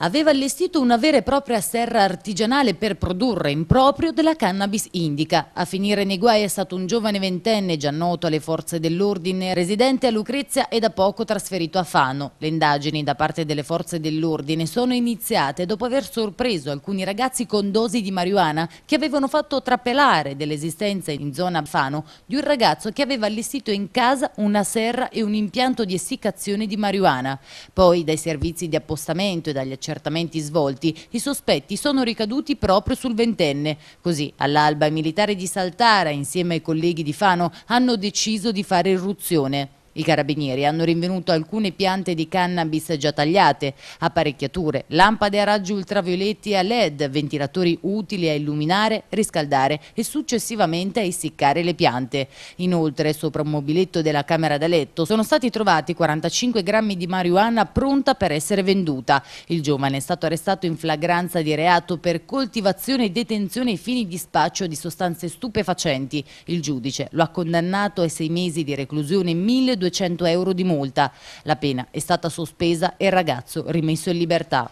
aveva allestito una vera e propria serra artigianale per produrre in proprio della cannabis indica. A finire nei guai è stato un giovane ventenne già noto alle forze dell'ordine, residente a Lucrezia e da poco trasferito a Fano. Le indagini da parte delle forze dell'ordine sono iniziate dopo aver sorpreso alcuni ragazzi con dosi di marijuana che avevano fatto trapelare dell'esistenza in zona Fano di un ragazzo che aveva allestito in casa una serra e un impianto di essiccazione di marijuana. Poi dai servizi di appostamento e dagli accessi accertamenti svolti, i sospetti sono ricaduti proprio sul ventenne. Così, all'alba, i militari di Saltara, insieme ai colleghi di Fano, hanno deciso di fare irruzione. I carabinieri hanno rinvenuto alcune piante di cannabis già tagliate, apparecchiature, lampade a raggi ultravioletti e a LED, ventilatori utili a illuminare, riscaldare e successivamente a essiccare le piante. Inoltre, sopra un mobiletto della camera da letto sono stati trovati 45 grammi di marijuana pronta per essere venduta. Il giovane è stato arrestato in flagranza di reato per coltivazione e detenzione ai fini di spaccio di sostanze stupefacenti. Il giudice lo ha condannato a sei mesi di reclusione e 1200 200 euro di multa. La pena è stata sospesa e il ragazzo rimesso in libertà.